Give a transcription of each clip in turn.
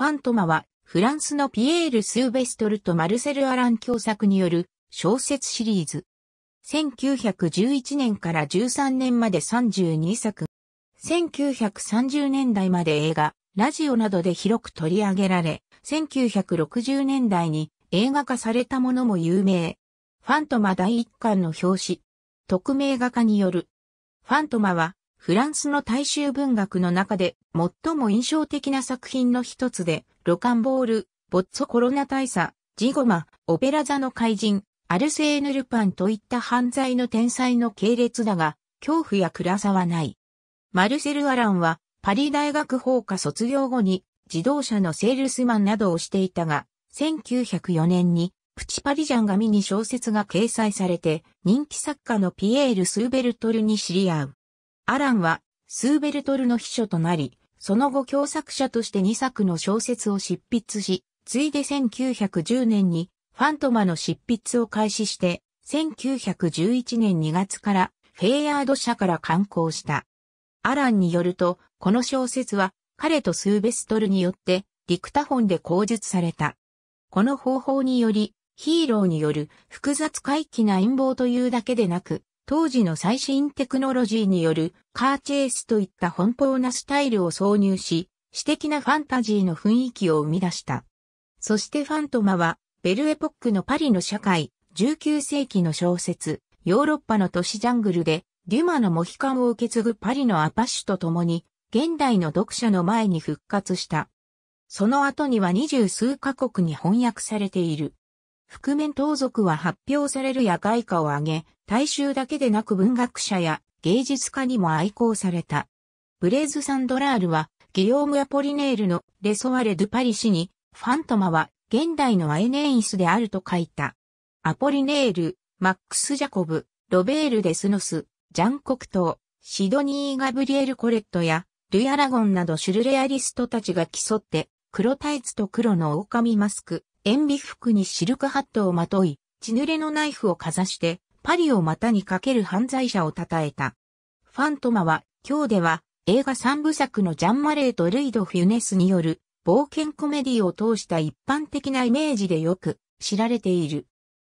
ファントマは、フランスのピエール・スーベストルとマルセル・アラン共作による小説シリーズ。1911年から13年まで32作。1930年代まで映画、ラジオなどで広く取り上げられ、1960年代に映画化されたものも有名。ファントマ第1巻の表紙。匿名画家による。ファントマはフランスの大衆文学の中で最も印象的な作品の一つで、ロカンボール、ボッツォコロナ大佐、ジゴマ、オペラ座の怪人、アルセーヌ・ルパンといった犯罪の天才の系列だが、恐怖や暗さはない。マルセル・アランは、パリ大学法科卒業後に、自動車のセールスマンなどをしていたが、1904年に、プチパリジャン紙に小説が掲載されて、人気作家のピエール・スーベルトルに知り合う。アランはスーベルトルの秘書となり、その後共作者として2作の小説を執筆し、ついで1910年にファントマの執筆を開始して、1911年2月からフェイヤード社から刊行した。アランによると、この小説は彼とスーベストルによってリクタフォンで口述された。この方法により、ヒーローによる複雑怪奇な陰謀というだけでなく、当時の最新テクノロジーによるカーチェイスといった奔放なスタイルを挿入し、詩的なファンタジーの雰囲気を生み出した。そしてファントマは、ベルエポックのパリの社会、19世紀の小説、ヨーロッパの都市ジャングルで、デュマのモヒカンを受け継ぐパリのアパッシュと共に、現代の読者の前に復活した。その後には二十数カ国に翻訳されている。覆面盗賊は発表されるや外歌を上げ、大衆だけでなく文学者や芸術家にも愛好された。ブレーズ・サンドラールは、ギヨーム・アポリネールのレソワレ・ドゥ・パリ氏に、ファントマは現代のアエネイスであると書いた。アポリネール、マックス・ジャコブ、ロベール・デスノス、ジャン・コクトー、シドニー・ガブリエル・コレットや、ルイ・アラゴンなどシュルレアリストたちが競って、黒タイツと黒の狼マスク、塩ビ服にシルクハットをまとい、血濡れのナイフをかざして、パリを股にかける犯罪者を称えた。ファントマは、今日では、映画三部作のジャン・マレーとルイド・フュネスによる、冒険コメディを通した一般的なイメージでよく知られている。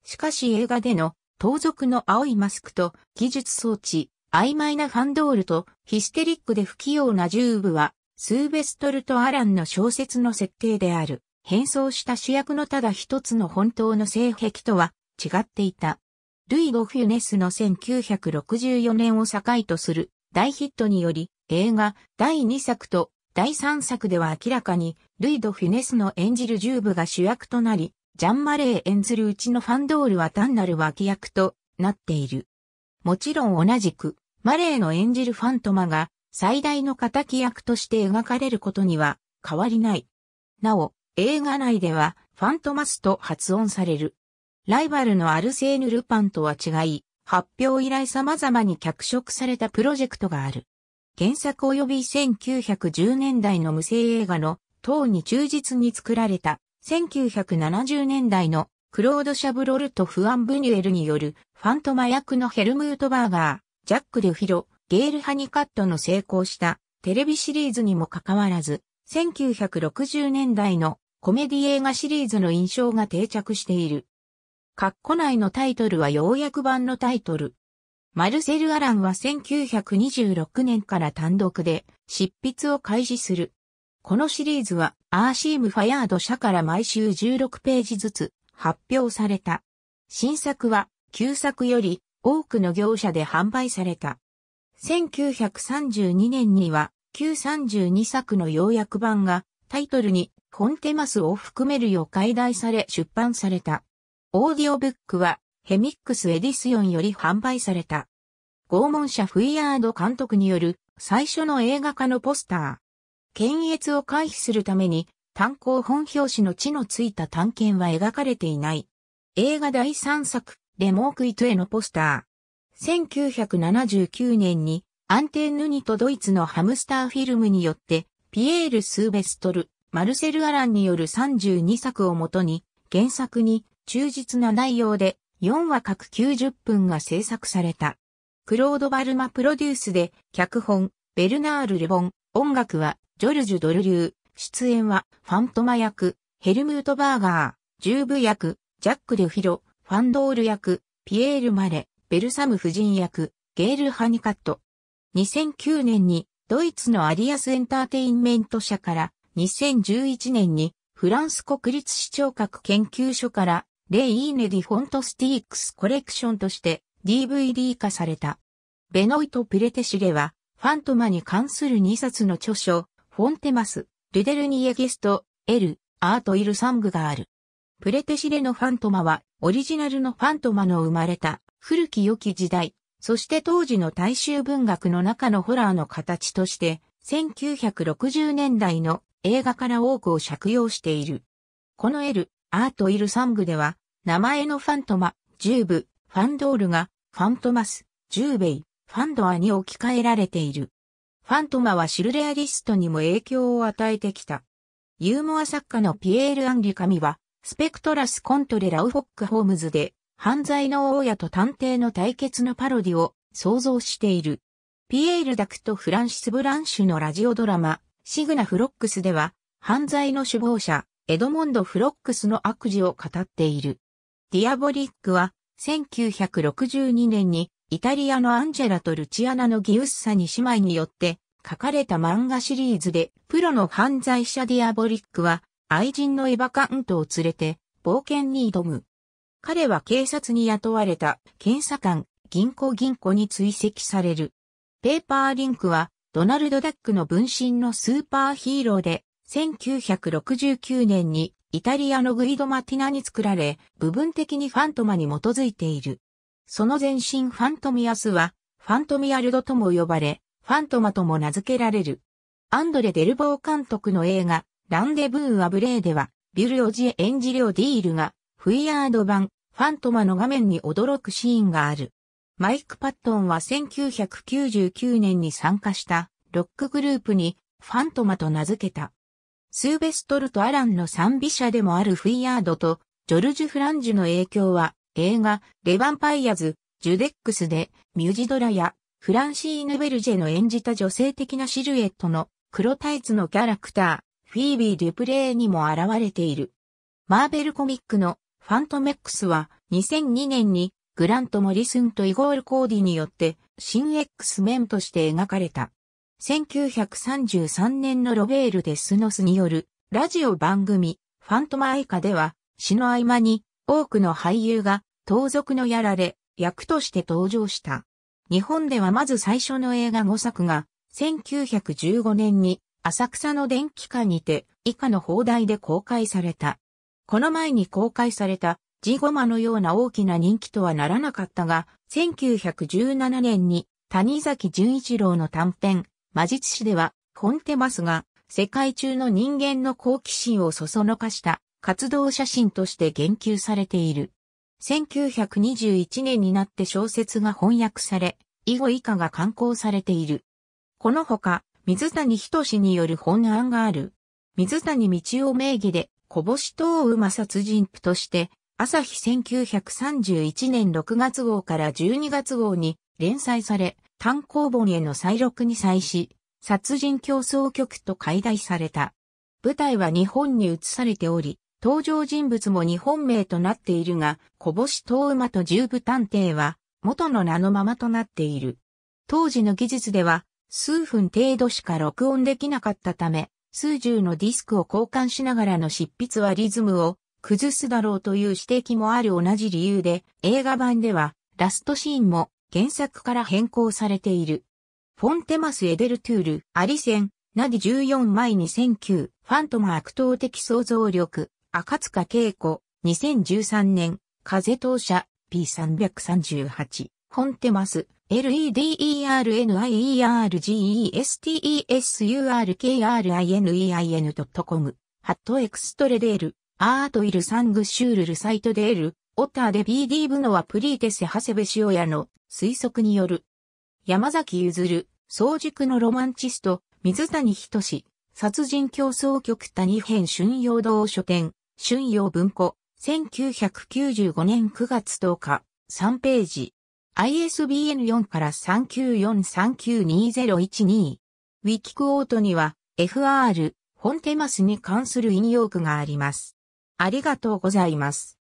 しかし映画での盗賊の青いマスクと技術装置、曖昧なファンドールとヒステリックで不器用なジューブは、スーベストルとアランの小説の設定である。変装した主役のただ一つの本当の性癖とは違っていた。ルイ・ゴ・フュネスの1964年を境とする大ヒットにより、映画第2作と第3作では明らかに、ルイ・ド・フュネスの演じるジューブが主役となり、ジャン・マレー演ずるうちのファンドールは単なる脇役となっている。もちろん同じく、マレーの演じるファントマが最大の仇役として描かれることには変わりない。なお、映画内ではファントマスと発音される。ライバルのアルセーヌ・ルパンとは違い、発表以来様々に脚色されたプロジェクトがある。原作及び1910年代の無声映画の等に忠実に作られた1970年代のクロード・シャブロルとフアン・ブニュエルによるファントマ役のヘルムート・バーガー、ジャック・デュフィロ、ゲール・ハニカットの成功したテレビシリーズにもかかわらず1960年代のコメディ映画シリーズの印象が定着している。括弧内のタイトルは要約版のタイトル。マルセル・アランは1926年から単独で執筆を開始する。このシリーズはアーシーム・ファヤード社から毎週16ページずつ発表された。新作は旧作より多くの業者で販売された。1932年には旧32作の要約版がタイトルにコンテマスを含めるよ解題され出版された。オーディオブックはヘミックスエディスヨンより販売された。拷問者フィアード監督による最初の映画化のポスター。検閲を回避するために単行本表紙の地のついた探検は描かれていない。映画第3作、レモークイトへのポスター。1979年にアンテンヌニとドイツのハムスターフィルムによってピエール・スーベストル、マルセル・アランによる32作をもとに、原作に忠実な内容で4話各90分が制作された。クロード・バルマプロデュースで、脚本、ベルナール・レボン、音楽は、ジョルジュ・ドルリュー、出演は、ファントマ役、ヘルムート・バーガー、ジューブ役、ジャック・デュフィロ、ファンドール役、ピエール・マレ、ベルサム夫人役、ゲール・ハニカット。2009年に、ドイツのアリアスエンターテインメント社から、2011年にフランス国立視聴覚研究所からレイイーネ・ディ・フォントスティークスコレクションとして DVD 化された。ベノイト・プレテシレはファントマに関する2冊の著書、フォンテマス、ルデルニエゲスト、エル、アート・イル・サングがある。プレテシレのファントマはオリジナルのファントマの生まれた古き良き時代、そして当時の大衆文学の中のホラーの形として1960年代の映画から多くを借用している。この L、アート・イル・サングでは、名前のファントマ、ジューブ、ファンドールが、ファントマス、ジューベイ、ファンドアに置き換えられている。ファントマはシルレアリストにも影響を与えてきた。ユーモア作家のピエール・アンリカミは、スペクトラス・コントレ・ラウフォック・ホームズで、犯罪の大家と探偵の対決のパロディを想像している。ピエール・ダクとフランシス・ブランシュのラジオドラマ、シグナ・フロックスでは、犯罪の首謀者、エドモンド・フロックスの悪事を語っている。ディアボリックは、1962年に、イタリアのアンジェラとルチアナのギウッサに姉妹によって、書かれた漫画シリーズで、プロの犯罪者ディアボリックは、愛人のエヴァカウントを連れて、冒険に挑む。彼は警察に雇われた、検査官、銀行銀行に追跡される。ペーパーリンクは、ドナルド・ダックの分身のスーパーヒーローで、1969年にイタリアのグイド・マティナに作られ、部分的にファントマに基づいている。その前身ファントミアスは、ファントミアルドとも呼ばれ、ファントマとも名付けられる。アンドレ・デルボー監督の映画、ランデブー・アブレーでは、ビュル・オジエ演じるオディールが、フィアード版、ファントマの画面に驚くシーンがある。マイク・パットンは1999年に参加したロックグループにファントマと名付けた。スーベストルとアランの賛美者でもあるフィヤードとジョルジュ・フランジュの影響は映画レヴァンパイアズ、ジュデックスでミュージドラやフランシーヌ・ベルジェの演じた女性的なシルエットの黒タイツのキャラクター、フィービー・デュプレーにも現れている。マーベルコミックのファントメックスは2002年にグラント・モリスンとイゴール・コーディによって新 X メンとして描かれた。1933年のロベール・デスノスによるラジオ番組ファントマイカでは死の合間に多くの俳優が盗賊のやられ役として登場した。日本ではまず最初の映画5作が1915年に浅草の電気館にて以下の放題で公開された。この前に公開されたジゴマのような大きな人気とはならなかったが、1917年に谷崎潤一郎の短編、魔術師では、コンテマスが世界中の人間の好奇心をそそのかした活動写真として言及されている。1921年になって小説が翻訳され、以後以下が刊行されている。このほか、水谷仁による本案がある。水谷道夫名義で、こぼし東馬殺人婦として、朝日1931年6月号から12月号に連載され、単行本への再録に際し、殺人競争局と解題された。舞台は日本に移されており、登場人物も日本名となっているが、小星東馬と十部探偵は、元の名のままとなっている。当時の技術では、数分程度しか録音できなかったため、数十のディスクを交換しながらの執筆はリズムを崩すだろうという指摘もある同じ理由で、映画版ではラストシーンも原作から変更されている。フォンテマス・エデルトゥール、アリセン、ナディ14枚2009、ファントム悪党的想像力、赤塚恵子、2013年、風当社、P338、フォンテマス、LEDERNIERGESTESURKRINEIN.com、ハットエクストレデール。アートイルサングシュールルサイトデール、オッターで BD ブノはプリーテセハセベシオヤの推測による。山崎譲る、早熟のロマンチスト、水谷仁志、殺人競争局谷編春陽堂書店、春陽文庫、1995年9月10日、3ページ。ISBN4 から394392012。ウィキクオートには FR、フォンテマスに関する引用句があります。ありがとうございます。